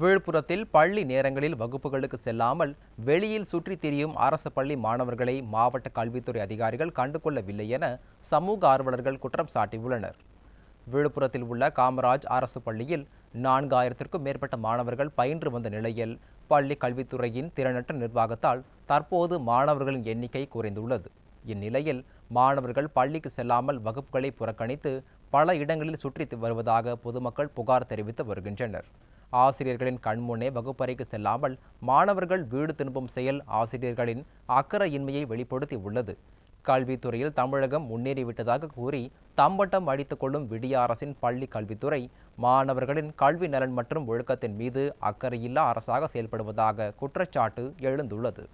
விழுப்புரத்தில் பள்ளி நேரங்களில் வகுப்புகளுக்கு செல்லாமல் வெளியில் சுற்றித் திரியும் அரசு பள்ளி மாணவர்களை மாவட்ட கல்வித்துறை அதிகாரிகள் கண்டுகொள்ளவில்லை என சமூக ஆர்வலர்கள் குற்றம் சாட்டியுள்ளனர் விழுப்புரத்தில் உள்ள காமராஜ் அரசு பள்ளியில் நான்காயிரத்திற்கும் மேற்பட்ட மாணவர்கள் பயின்று வந்த நிலையில் பள்ளி கல்வித்துறையின் திறனற்ற நிர்வாகத்தால் தற்போது மாணவர்களின் எண்ணிக்கை குறைந்துள்ளது இந்நிலையில் மாணவர்கள் பள்ளிக்கு செல்லாமல் வகுப்புகளை புறக்கணித்து பல இடங்களில் சுற்றித்து வருவதாக பொதுமக்கள் புகார் தெரிவித்து வருகின்றனர் ஆசிரியர்களின் கண்முன்னே வகுப்பறைக்கு செல்லாமல் மாணவர்கள் வீடு திரும்பும் செயல் ஆசிரியர்களின் அக்கறையின்மையை வெளிப்படுத்தி உள்ளது கல்வித்துறையில் தமிழகம் முன்னேறிவிட்டதாக கூறி தம்பட்டம் அடித்துக் கொள்ளும் விடிய அரசின் பள்ளி கல்வித்துறை மாணவர்களின் கல்வி நலன் மற்றும் ஒழுக்கத்தின் மீது அக்கறையில்லா அரசாக செயல்படுவதாக குற்றச்சாட்டு எழுந்துள்ளது